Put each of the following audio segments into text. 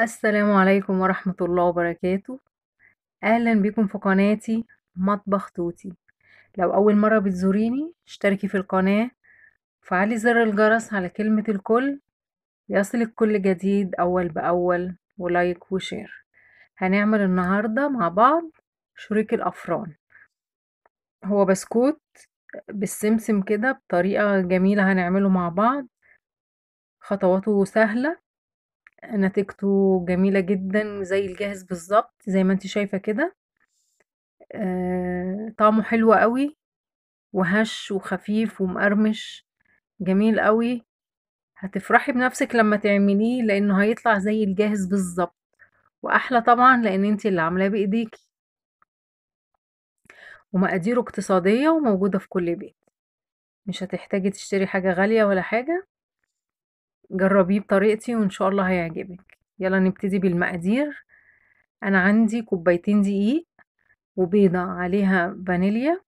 السلام عليكم ورحمة الله وبركاته أهلا بكم في قناتي مطبخ توتي لو أول مرة بتزوريني اشتركي في القناة وفعلي زر الجرس على كلمة الكل يصلك كل جديد أول بأول ولايك وشير هنعمل النهاردة مع بعض شريك الأفران هو بسكوت بالسمسم كده بطريقة جميلة هنعمله مع بعض خطواته سهلة نتيجته جميلة جدًا زي الجاهز بالظبط زي ما أنتِ شايفة كده. آه، طعمه حلو أوي، وهش وخفيف ومقرمش، جميل أوي. هتفرحي بنفسِك لمّا تعمليه لإنه هيطلع زي الجاهز بالظبط وأحلى طبعًا لإن أنتِ اللي عاملاه بإيديكِ. ومقاديره اقتصادية وموجودة في كل بيت، مش هتحتاجي تشتري حاجة غالية ولا حاجة. جربيه بطريقتي وإن شاء الله هيعجبك يلا نبتدي بالمقادير أنا عندي كوبايتين دقيق وبيضة عليها فانيليا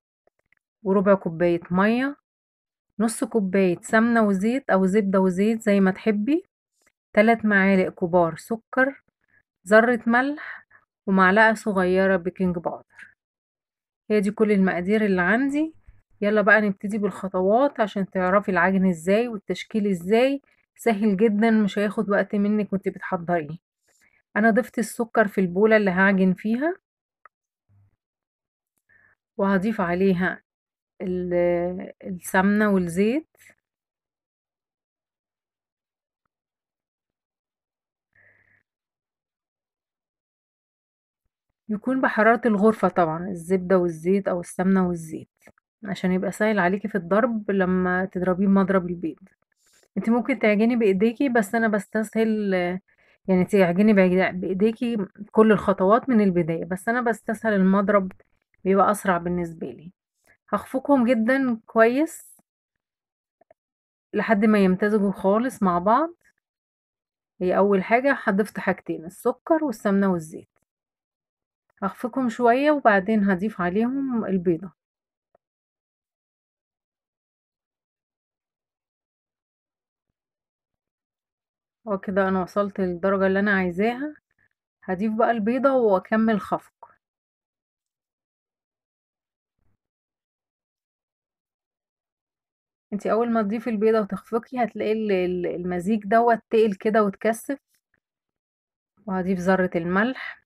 وربع كوباية مية نص كوباية سمنة وزيت أو زبدة وزيت زي ما تحبي تلات معالق كبار سكر ذرة ملح ومعلقة صغيرة بيكنج باودر هي دي كل المقادير اللي عندي يلا بقى نبتدي بالخطوات عشان تعرفي العجن ازاي والتشكيل ازاي سهل جدا مش هياخد وقت منك وانت بتحضريه انا ضفت السكر في البولة اللي هعجن فيها وهضيف عليها السمنة والزيت يكون بحرارة الغرفة طبعا الزبدة والزيت أو السمنة والزيت عشان يبقى سهل عليكي في الضرب لما تضربيه بمضرب البيض أنتِ ممكن تعجني بايديكي بس أنا بستسهل يعني تعجني بايديكي كل الخطوات من البداية، بس أنا بستسهل المضرب بيبقى أسرع بالنسبة لي، هخفقهم جدًا كويس لحد ما يمتزجوا خالص مع بعض، هي أول حاجة هضيفت حاجتين السكر والسمنة والزيت، هخفقهم شوية وبعدين هضيف عليهم البيضة. وكده انا وصلت للدرجة اللي انا عايزاها هضيف بقى البيضة واكمل خفق انت اول ما تضيفي البيضة وتخفقي هتلاقي المزيج دوت تقل كده وتكثف وهضيف ذرة الملح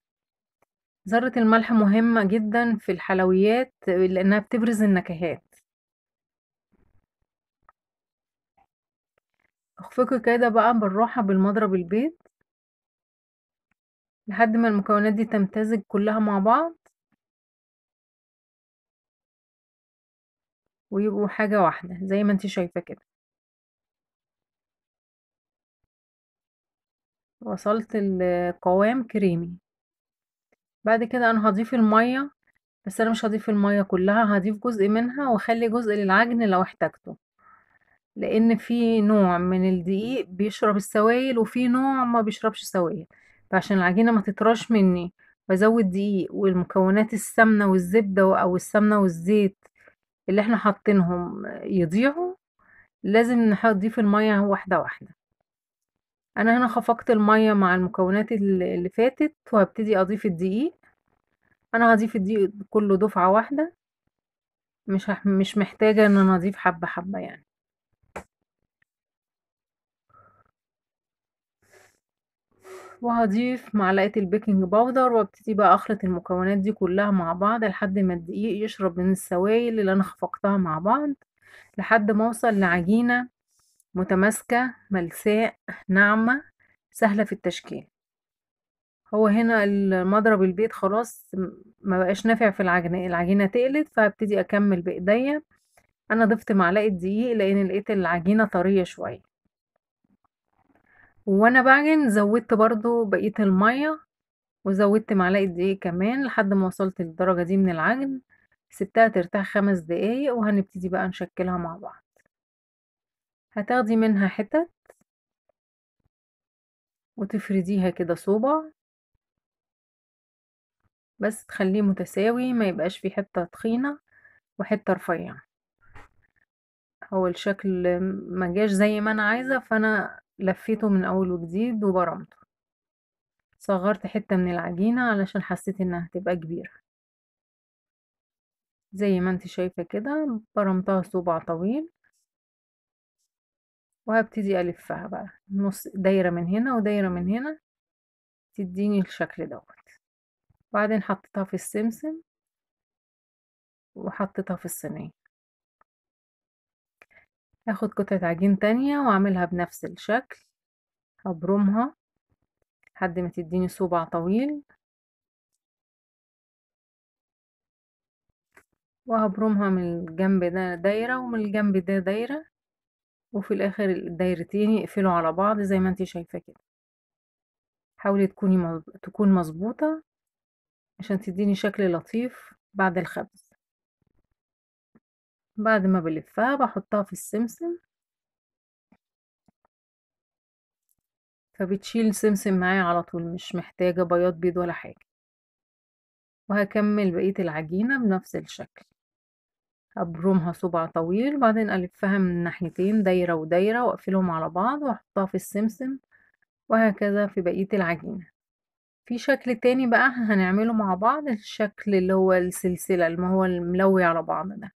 ذرة الملح مهمة جدا في الحلويات لانها بتبرز النكهات اخفقي كده بقى بالراحة بالمضرب البيض لحد ما المكونات دي تمتزج كلها مع بعض ويبقوا حاجة واحدة زي ما انت شايفة كده وصلت القوام كريمي بعد كده انا هضيف المية بس انا مش هضيف المية كلها هضيف جزء منها واخلي جزء للعجن لو احتاجته لأن في نوع من الدقيق بيشرب السوائل وفي نوع ما بيشربش سوائل فعشان العجينة ما تطراش مني بزود دقيق والمكونات السمنة والزبدة أو السمنة والزيت اللي احنا حاطينهم يضيعوا لازم نضيف المية واحدة واحدة انا هنا خفقت المية مع المكونات اللي فاتت وهبتدي اضيف الدقيق انا هضيف الدقيق كله دفعة واحدة مش مش محتاجة ان انا اضيف حبة حبة يعني وهضيف معلقة البيكنج باودر وابتدي بقى اخلط المكونات دي كلها مع بعض لحد ما الدقيق يشرب من السوائل اللي انا خفقتها مع بعض لحد ما اوصل لعجينة متماسكة ملساء ناعمة سهلة في التشكيل هو هنا المضرب البيض خلاص ما بقاش نافع في العجينة العجينة تقلت فهبتدي اكمل بايديا انا ضفت معلقة دقيق لان لقيت العجينة طرية شوية وأنا بعجن زوّدت برضو بقية المَيّة، وزوّدت معلقة دقيق كمان لحد ما وصلت للدرجة دي من العجن، سِبتها ترتاح خمس دقايق وهنبتدي بقى نشكّلها مع بعض. هتاخدي منها حِتَت وتفرديها كده صوبع. بس تخلّيه متساوي ما يبقاش في حِتّة تخينة وحِتّة رفيّعة. هو الشكل ما جاش زي ما أنا عايزة، فأنا لفيته من أول وجديد وبرمته صغرت حتة من العجينة علشان حسيت إنها هتبقى كبيرة زي ما انت شايفة كده برمتها صباع طويل وهبتدي ألفها بقى نص دايرة من هنا ودايرة من هنا تديني الشكل دوت وبعدين حطيتها في السمسم وحطيتها في الصينية هاخد قطعة عجين تانية واعملها بنفس الشكل هبرمها لحد ما تديني صوبع طويل وهبرمها من الجنب ده دايرة ومن الجنب ده دايرة وفي الاخر الدايرتين يقفلوا على بعض زي ما انتي شايفة كده حاولي تكوني مز... تكون مظبوطة عشان تديني شكل لطيف بعد الخبز بعد ما بلفها بحطها في السمسم فبتشيل سمسم معايا على طول مش محتاجة بياض بيض ولا حاجة وهكمل بقية العجينة بنفس الشكل أبرمها صبع طويل وبعدين ألفها من ناحيتين دايرة ودايرة وأقفلهم على بعض وأحطها في السمسم وهكذا في بقية العجينة في شكل تاني بقى هنعمله مع بعض الشكل اللي هو السلسلة اللي هو الملوي على بعض ده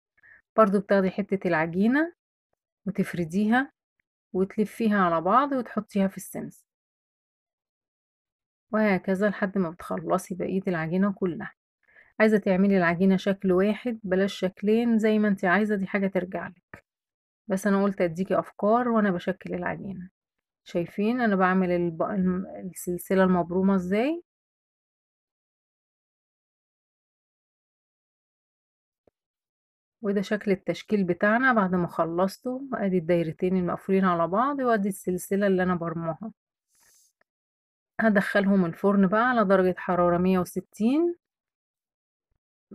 برضو بتاخدي حتة العجينة وتفرديها وتلفيها على بعض وتحطيها في السمسم وهكذا لحد ما بتخلصي بقية العجينة كلها عايزة تعملي العجينة شكل واحد بلاش شكلين زي ما انت عايزة دي حاجة ترجعلك بس انا قلت اديكي افكار وانا بشكل العجينة شايفين انا بعمل السلسلة المبرومة ازاي وده شكل التشكيل بتاعنا بعد ما خلصته ادي الدايرتين المقفولين على بعض وادي السلسلة اللي انا برماها هدخلهم الفرن بقى على درجة حرارة 160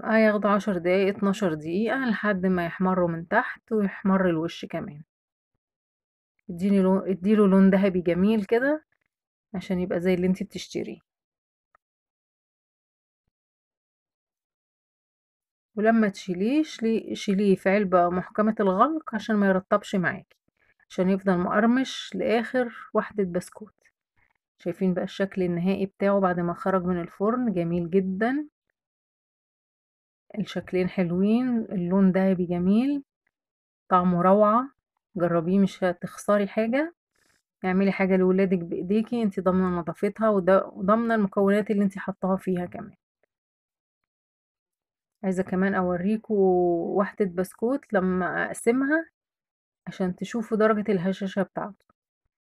هياخد عشر دقايق اتناشر دقيقة لحد ما يحمروا من تحت ويحمر الوش كمان اديله لون ذهبي جميل كده عشان يبقى زي اللي انت بتشتريه ولما تشيليه شيليه في علبة محكمة الغلق عشان ما يرطبش معاكي عشان يفضل مقرمش لآخر واحدة بسكوت شايفين بقى الشكل النهائي بتاعه بعد ما خرج من الفرن جميل جدا الشكلين حلوين اللون دهبي جميل طعمه روعة جربيه مش هتخسري حاجة اعملي حاجة لولادك بإيديكي انت ضامنة نظافتها وضامنة المكونات اللي انت حطاها فيها كمان عايزة كمان أورّيكم واحدة بسكوت لمّا أقسمها عشان تشوفوا درجة الهشاشة بتاعته،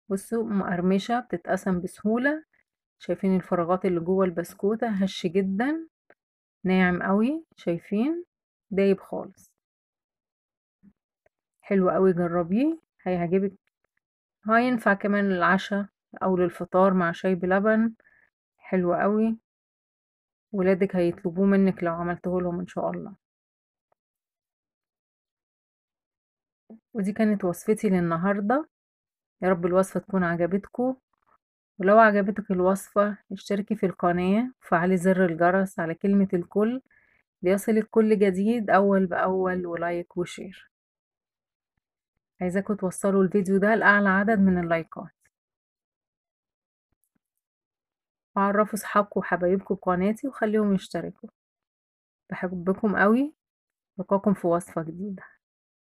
بصوا مقرمشة بتتقسم بسهولة، شايفين الفراغات اللي جوّه البسكوتة هشّ جدًا، ناعم أوي شايفين، دايب خالص، حلو أوي جرّبيه هيعجبِك، هينفع كمان للعشا أو للفطار مع شاي بلبن، حلو أوي. ولادك هيطلبوه منك لو عملته لهم ان شاء الله ودي كانت وصفتي للنهاردة يا رب الوصفة تكون عجبتكو ولو عجبتك الوصفة اشتركي في القناة وفعلي زر الجرس على كلمة الكل ليصلك كل جديد أول بأول ولايك وشير عايزاكم توصلوا الفيديو ده لأعلى عدد من اللايكات وعرفوا صحابكم وحبايبكم قناتي وخليهم يشتركوا بحبكم قوي لقاكم في وصفة جديدة